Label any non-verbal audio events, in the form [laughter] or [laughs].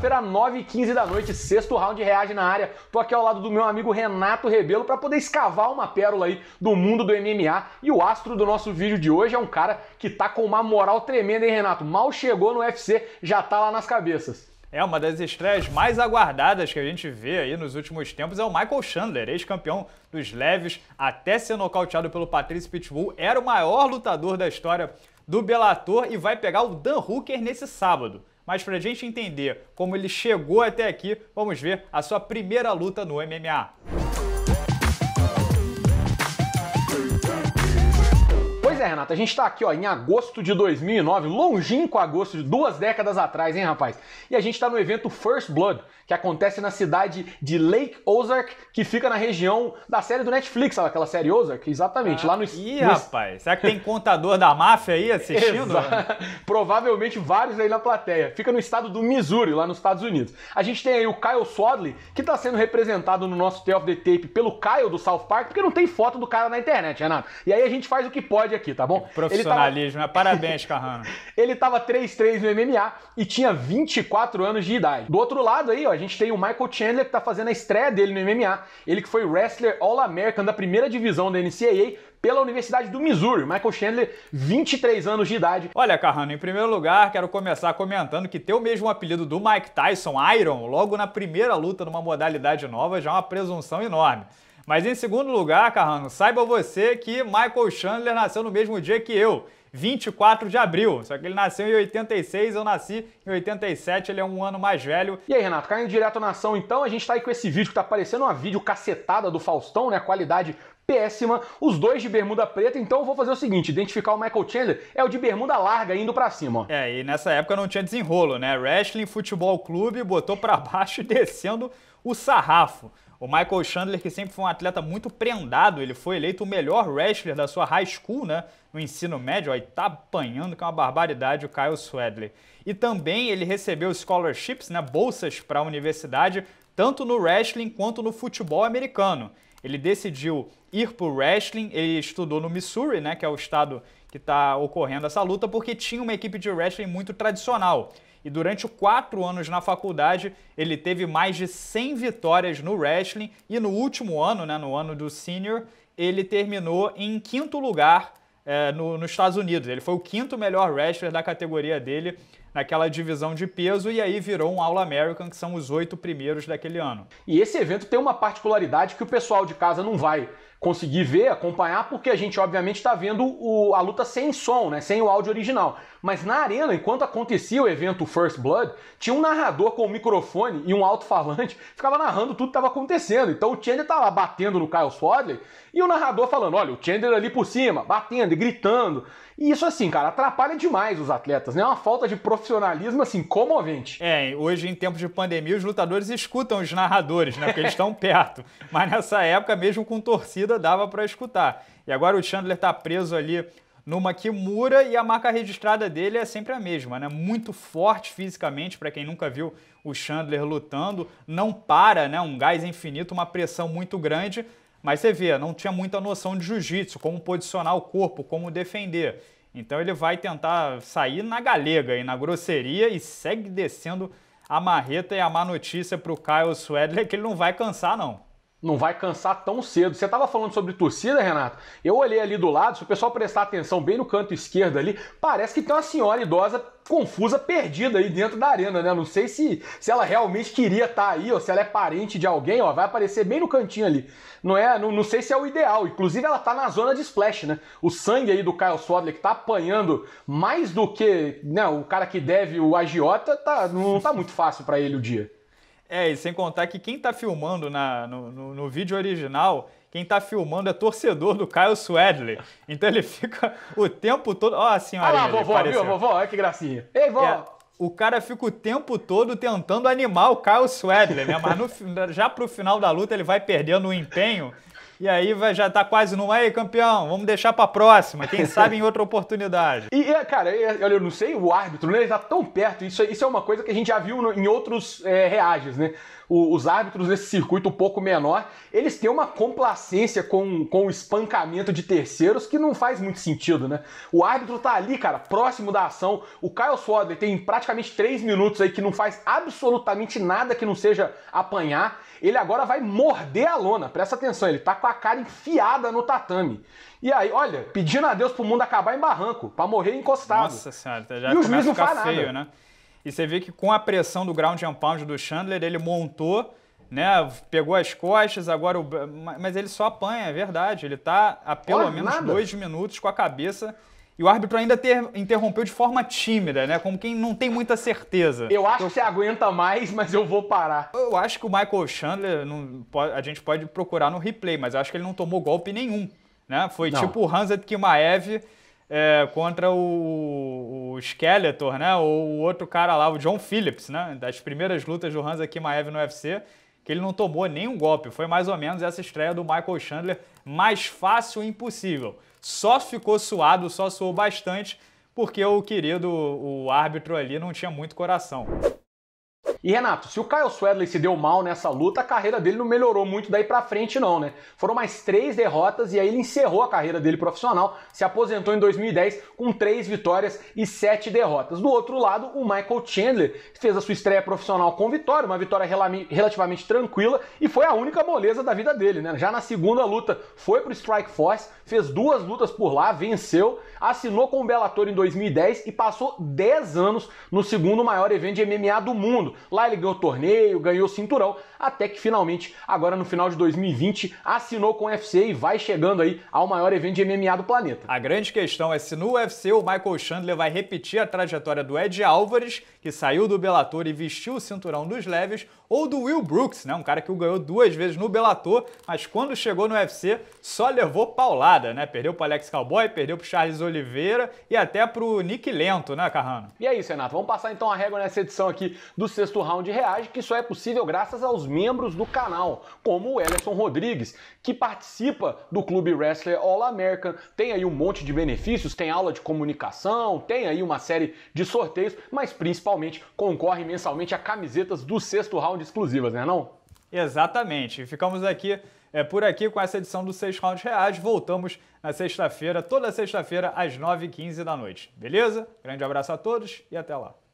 Segunda-feira, 9h15 da noite, sexto round reage na área. Tô aqui ao lado do meu amigo Renato Rebelo para poder escavar uma pérola aí do mundo do MMA. E o astro do nosso vídeo de hoje é um cara que tá com uma moral tremenda, hein, Renato? Mal chegou no UFC, já tá lá nas cabeças. É, uma das estreias mais aguardadas que a gente vê aí nos últimos tempos é o Michael Chandler, ex-campeão dos leves, até ser nocauteado pelo Patrício Pitbull, era o maior lutador da história do Bellator e vai pegar o Dan Hooker nesse sábado. Mas para a gente entender como ele chegou até aqui, vamos ver a sua primeira luta no MMA. Renata, a gente está aqui ó, em agosto de 2009, longínquo agosto, de duas décadas atrás, hein, rapaz? E a gente está no evento First Blood, que acontece na cidade de Lake Ozark, que fica na região da série do Netflix, sabe? aquela série Ozark, exatamente, ah, lá no... Ih, no... rapaz, será que tem contador da máfia aí assistindo? [laughs] Provavelmente vários aí na plateia. Fica no estado do Missouri, lá nos Estados Unidos. A gente tem aí o Kyle Swadley, que está sendo representado no nosso The of the Tape pelo Kyle do South Park, porque não tem foto do cara na internet, Renato. E aí a gente faz o que pode aqui tá bom? profissionalismo, tava... É parabéns, Carrano. [laughs] ele tava 3-3 no MMA e tinha 24 anos de idade. Do outro lado aí, ó, a gente tem o Michael Chandler que tá fazendo a estreia dele no MMA. Ele que foi wrestler All-American da primeira divisão da NCAA, pela Universidade do Missouri. Michael Chandler, 23 anos de idade. Olha, Carrano, em primeiro lugar, quero começar comentando que ter o mesmo apelido do Mike Tyson, Iron, logo na primeira luta numa modalidade nova, já é uma presunção enorme. Mas em segundo lugar, Carrano, saiba você que Michael Chandler nasceu no mesmo dia que eu. 24 de abril. Só que ele nasceu em 86, eu nasci em 87, ele é um ano mais velho. E aí, Renato, caindo direto na ação, então, a gente tá aí com esse vídeo que tá parecendo uma vídeo cacetada do Faustão, né? Qualidade péssima, os dois de bermuda preta, então eu vou fazer o seguinte, identificar o Michael Chandler é o de bermuda larga indo para cima. É, e nessa época não tinha desenrolo, né? Wrestling Futebol Clube botou para [laughs] baixo e descendo o sarrafo. O Michael Chandler, que sempre foi um atleta muito prendado, ele foi eleito o melhor wrestler da sua high school, né? No ensino médio, aí tá apanhando que é uma barbaridade o Kyle Swedley. E também ele recebeu scholarships, né? Bolsas para a universidade, tanto no wrestling quanto no futebol americano. Ele decidiu ir pro wrestling, ele estudou no Missouri, né? Que é o estado que está ocorrendo essa luta, porque tinha uma equipe de wrestling muito tradicional e durante quatro anos na faculdade ele teve mais de 100 vitórias no wrestling e no último ano, né, no ano do senior, ele terminou em quinto lugar é, no, nos Estados Unidos. Ele foi o quinto melhor wrestler da categoria dele naquela divisão de peso e aí virou um All American, que são os oito primeiros daquele ano. E esse evento tem uma particularidade que o pessoal de casa não vai conseguir ver, acompanhar, porque a gente obviamente está vendo o, a luta sem som, né, sem o áudio original. Mas na arena, enquanto acontecia o evento First Blood, tinha um narrador com um microfone e um alto-falante, ficava narrando tudo que estava acontecendo. Então o Chandler estava tá lá batendo no Kyle Swadley e o narrador falando: olha, o Chandler ali por cima, batendo e gritando. E isso, assim, cara, atrapalha demais os atletas, né? É uma falta de profissionalismo, assim, comovente. É, hoje, em tempos de pandemia, os lutadores escutam os narradores, né? Porque eles estão [laughs] perto. Mas nessa época, mesmo com torcida, corrida dava para escutar. E agora o Chandler está preso ali numa Kimura e a marca registrada dele é sempre a mesma, né? Muito forte fisicamente, para quem nunca viu o Chandler lutando, não para, né? Um gás infinito, uma pressão muito grande, mas você vê, não tinha muita noção de jiu-jitsu, como posicionar o corpo, como defender. Então ele vai tentar sair na galega e na grosseria e segue descendo a marreta e a má notícia para o Kyle Swedler é que ele não vai cansar não não vai cansar tão cedo. Você estava falando sobre torcida, Renato? Eu olhei ali do lado, se o pessoal prestar atenção bem no canto esquerdo ali, parece que tem uma senhora idosa confusa, perdida aí dentro da arena, né? Não sei se, se ela realmente queria estar tá aí, ou se ela é parente de alguém, ó, vai aparecer bem no cantinho ali. Não é, não, não sei se é o ideal. Inclusive ela tá na zona de splash, né? O sangue aí do Kyle Swadley que tá apanhando mais do que, né, o cara que deve o agiota, tá não tá muito fácil para ele o dia. É, e sem contar que quem está filmando na, no, no, no, vídeo original, quem está filmando é torcedor do Kyle Swedley. Então ele [laughs] fica o tempo todo. Ó, a senhora. Olha lá, vovó, viu, vovó? Olha que gracinha. Ei, vó! É, o cara fica o tempo todo tentando animar o Kyle Swedley, né? Mas no, já pro final da luta ele vai perdendo o empenho e aí vai, já tá quase no aí campeão, vamos deixar pra próxima, quem [laughs] sabe em outra oportunidade. E, cara, olha, eu não sei, o árbitro, né, ele tá tão perto, isso, isso é uma coisa que a gente já viu no, em outros é, reages, né? o, os árbitros nesse circuito um pouco menor, eles têm uma complacência com, com o espancamento de terceiros que não faz muito sentido, né? O árbitro tá ali, cara, próximo da ação. O Kyle Swadley tem praticamente três minutos aí que não faz absolutamente nada que não seja apanhar. Ele agora vai morder a lona, presta atenção, ele tá com a cara enfiada no tatame. E aí, olha, pedindo a Deus pro mundo acabar em barranco, para morrer encostado. Nossa senhora, já e o juiz não faz feio, nada. né? E você vê que com a pressão do ground and pound do Chandler, ele montou, né? Pegou as costas, agora o... Mas ele só apanha, é verdade. Ele está há pelo Olha, menos nada. dois minutos com a cabeça. E o árbitro ainda ter... interrompeu de forma tímida, né? Como quem não tem muita certeza. Eu acho eu... Então que você aguenta mais, mas eu vou parar. Eu acho que o Michael Chandler, não... a gente pode procurar no replay, mas acho que ele não tomou golpe nenhum. Né? Foi não. tipo o Hanzad Kimaev é, contra o, o Skeletor, né? Ou o outro cara lá, o John Phillips, né? Das primeiras lutas do Hans Akimaev no UFC, que ele não tomou nenhum golpe. Foi mais ou menos essa estreia do Michael Chandler, mais fácil impossível. Só ficou suado, só suou bastante, porque o querido, o árbitro ali não tinha muito coração. E Renato, se o Kyle Swedley se deu mal nessa luta, a carreira dele não melhorou muito daí para frente não, né? Foram mais três derrotas e aí ele encerrou a carreira dele profissional, se aposentou em 2010 com três vitórias e sete derrotas. Do outro lado, o Michael Chandler fez a sua estreia profissional com vitória, uma vitória relativamente tranquila e foi a única moleza da vida dele, né? Já na segunda luta foi pro Strike Force, fez duas lutas por lá, venceu, assinou com o Bellator em 2010 e passou 10 anos no segundo maior evento de MMA do mundo. Lá ele ganhou torneio, ganhou cinturão até que finalmente, agora no final de 2020, assinou com o UFC e vai chegando aí ao maior evento de MMA do planeta. A grande questão é se no UFC o Michael Chandler vai repetir a trajetória do Ed Álvares, que saiu do Bellator e vestiu o cinturão dos leves, ou do Will Brooks, né, um cara que o ganhou duas vezes no Bellator, mas quando chegou no UFC só levou paulada, né? Perdeu pro Alex Cowboy, perdeu pro Charles Oliveira e até pro Nick Lento, né, Carrano? E aí, é Renato. Vamos passar então a régua nessa edição aqui do sexto round de reage, que só é possível graças aos membros do canal, como o Ellison Rodrigues, que participa do Clube Wrestler All American. Tem aí um monte de benefícios, tem aula de comunicação, tem aí uma série de sorteios, mas principalmente concorre mensalmente a camisetas do sexto round exclusivas, né não? Exatamente. Ficamos aqui é, por aqui com essa edição do 6 Round Reais. Voltamos na sexta-feira, toda sexta-feira, às 9h15 da noite. Beleza? Grande abraço a todos e até lá.